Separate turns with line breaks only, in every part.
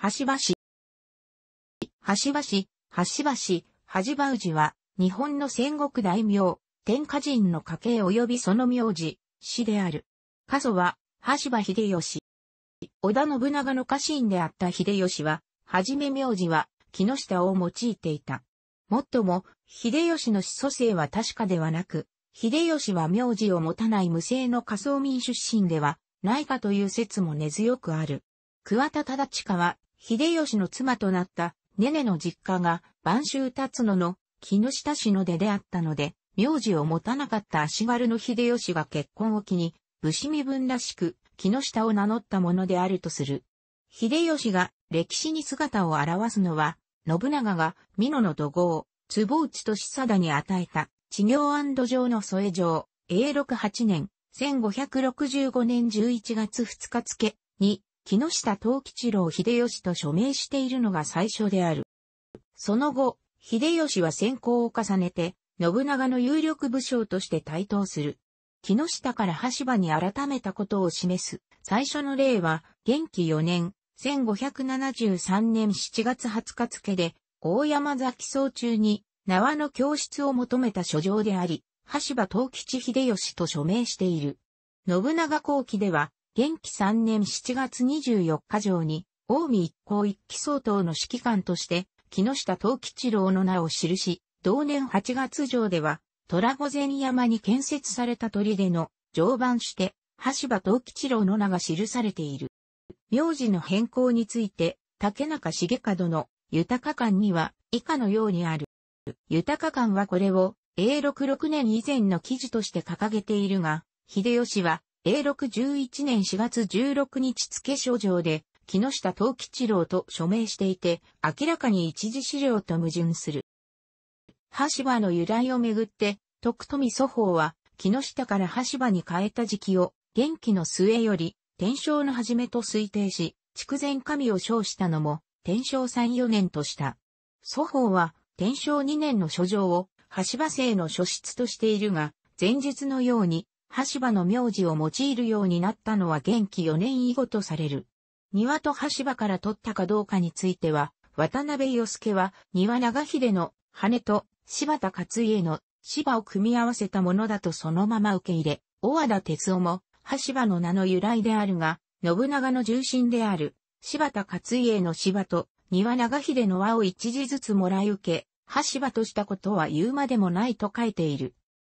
橋橋。橋橋橋橋場橋場氏は、日本の戦国大名、天下人の家系及びその名字、氏である。過疎は、橋場秀吉。織田信長の家臣であった秀吉は、はじめ名字は、木下を用いていた。もっとも、秀吉の子祖姓は確かではなく、秀吉は名字を持たない無性の仮想民出身ではないかという説も根強くある。桑田忠親は秀吉の妻となったネネの実家が晩秋辰野の木下氏の出であったので、名字を持たなかった足軽の秀吉が結婚を機に、武士身分らしく木下を名乗ったものであるとする。秀吉が歴史に姿を表すのは、信長が美濃の土豪、坪内と久田に与えた、地行城の添え城、永禄8年、1565年11月2日付に、木下藤吉郎秀吉と署名しているのが最初である。その後、秀吉は選考を重ねて、信長の有力武将として台頭する。木下から羽柴に改めたことを示す。最初の例は、元気4年、1573年7月20日付で、大山崎総中に、縄の教室を求めた書状であり、羽柴藤吉秀吉と署名している。信長後期では、元気3年7月24日上に、近江一向一期総統の指揮官として、木下藤吉郎の名を記し、同年8月上では、虎御前山に建設された砦の常磐して、橋場藤吉郎の名が記されている。名字の変更について、竹中重門の豊館には以下のようにある。豊館はこれを A66 年以前の記事として掲げているが、秀吉は A611 年4月16日付書状で、木下藤吉郎と署名していて、明らかに一時資料と矛盾する。橋場の由来をめぐって、徳富祖法は、木下から橋場に変えた時期を、元気の末より、天正の初めと推定し、筑前神を称したのも、天正三四年とした。祖法は、天正二年の書状を、橋場生の書室としているが、前述のように、橋場の名字を用いるようになったのは元気4年以後とされる。庭と橋場から取ったかどうかについては、渡辺与助は庭長秀の羽と柴田勝家の芝を組み合わせたものだとそのまま受け入れ、大和田哲夫も橋場の名の由来であるが、信長の重臣である柴田勝家の芝と庭長秀の和を一字ずつもらい受け、橋場としたことは言うまでもないと書いている。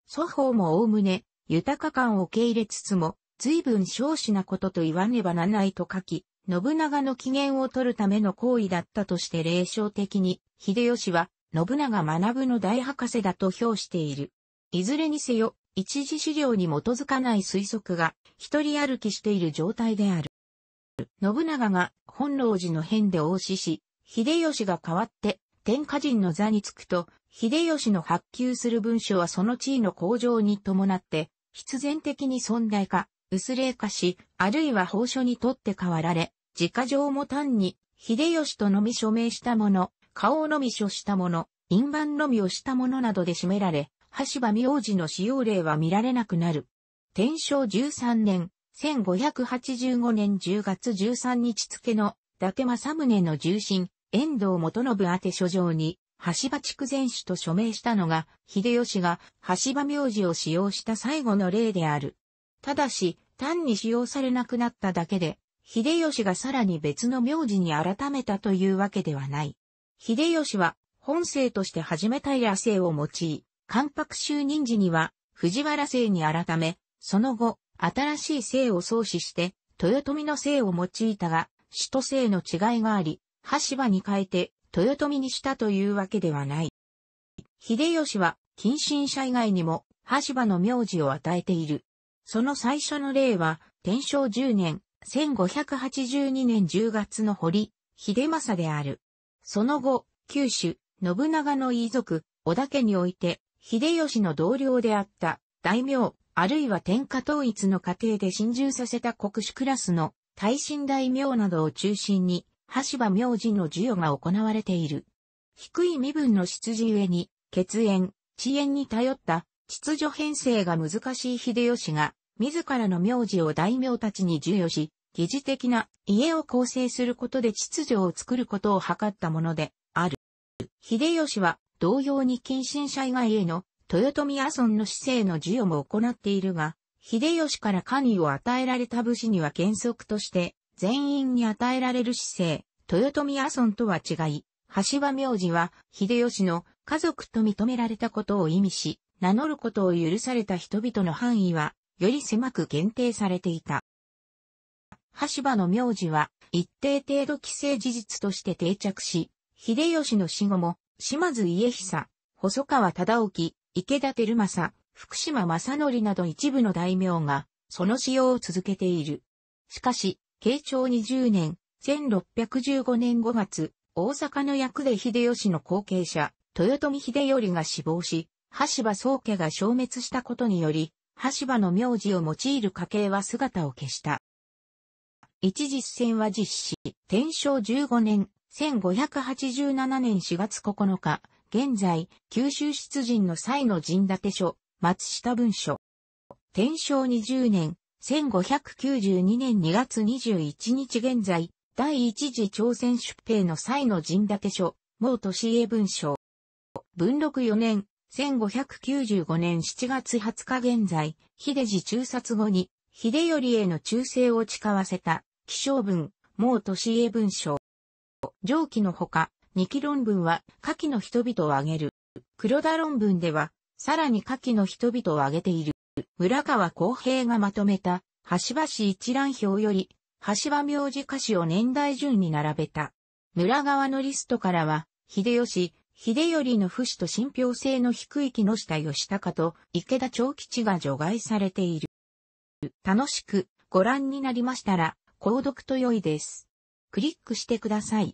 祖方もおおむね、豊か感を受け入れつつも、随分少子なことと言わねばならないと書き、信長の機嫌を取るための行為だったとして霊障的に、秀吉は、信長学ぶの大博士だと評している。いずれにせよ、一次資料に基づかない推測が、一人歩きしている状態である。信長が本能寺の変で応死し、秀吉が代わって天下人の座につくと、秀吉の発給する文書はその地位の向上に伴って、必然的に存在化、薄霊化し、あるいは法書にとって変わられ、自家上も単に、秀吉とのみ署名したもの、顔のみ書したもの、印判のみをしたものなどで占められ、橋場明治の使用例は見られなくなる。天正13年、1585年10月13日付の、伊達政宗の重臣、遠藤元信宛書状に、橋場筑前主と署名したのが、秀吉が橋場名字を使用した最後の例である。ただし、単に使用されなくなっただけで、秀吉がさらに別の名字に改めたというわけではない。秀吉は、本姓として始めた野姓を用い、関白就任時には、藤原姓に改め、その後、新しい姓を創始して、豊臣の姓を用いたが、首都姓の違いがあり、橋場に変えて、豊臣にしたというわけではない。秀吉は、近親者以外にも、羽柴の名字を与えている。その最初の例は、天正10年、1582年10月の堀、秀政である。その後、九州、信長の遺族、織田家において、秀吉の同僚であった、大名、あるいは天下統一の過程で侵入させた国主クラスの、大臣大名などを中心に、橋場明字の授与が行われている。低い身分の出自ゆえに、血縁、遅延に頼った秩序編成が難しい秀吉が、自らの名字を大名たちに授与し、疑似的な家を構成することで秩序を作ることを図ったものである。秀吉は同様に近親者以外への豊臣阿村の市政の授与も行っているが、秀吉から官位を与えられた武士には原則として、全員に与えられる姿勢、豊臣阿孫とは違い、橋場名字は秀吉の家族と認められたことを意味し、名乗ることを許された人々の範囲は、より狭く限定されていた。橋場の名字は、一定程度規制事実として定着し、秀吉の死後も、島津家久、細川忠興、池田照正、福島正則など一部の大名が、その使用を続けている。しかし、慶長20年、1615年5月、大阪の役で秀吉の後継者、豊臣秀頼が死亡し、橋場宗家が消滅したことにより、橋場の名字を用いる家系は姿を消した。一実戦は実施、天正15年、1587年4月9日、現在、九州出陣の際の陣立て書、松下文書。天正20年、1592年2月21日現在、第一次朝鮮出兵の際の陣立書、毛利家文章。文禄4年、1595年7月20日現在、秀治中殺後に、秀頼への忠誠を誓わせた、気象文、毛利家文章。上記のほか、二期論文は、下記の人々を挙げる。黒田論文では、さらに下記の人々を挙げている。村川公平がまとめた、橋橋市一覧表より、橋場名字歌詞を年代順に並べた。村側のリストからは、秀吉、秀頼の不死と信憑性の低い木下義高と池田長吉が除外されている。楽しくご覧になりましたら、購読と良いです。クリックしてください。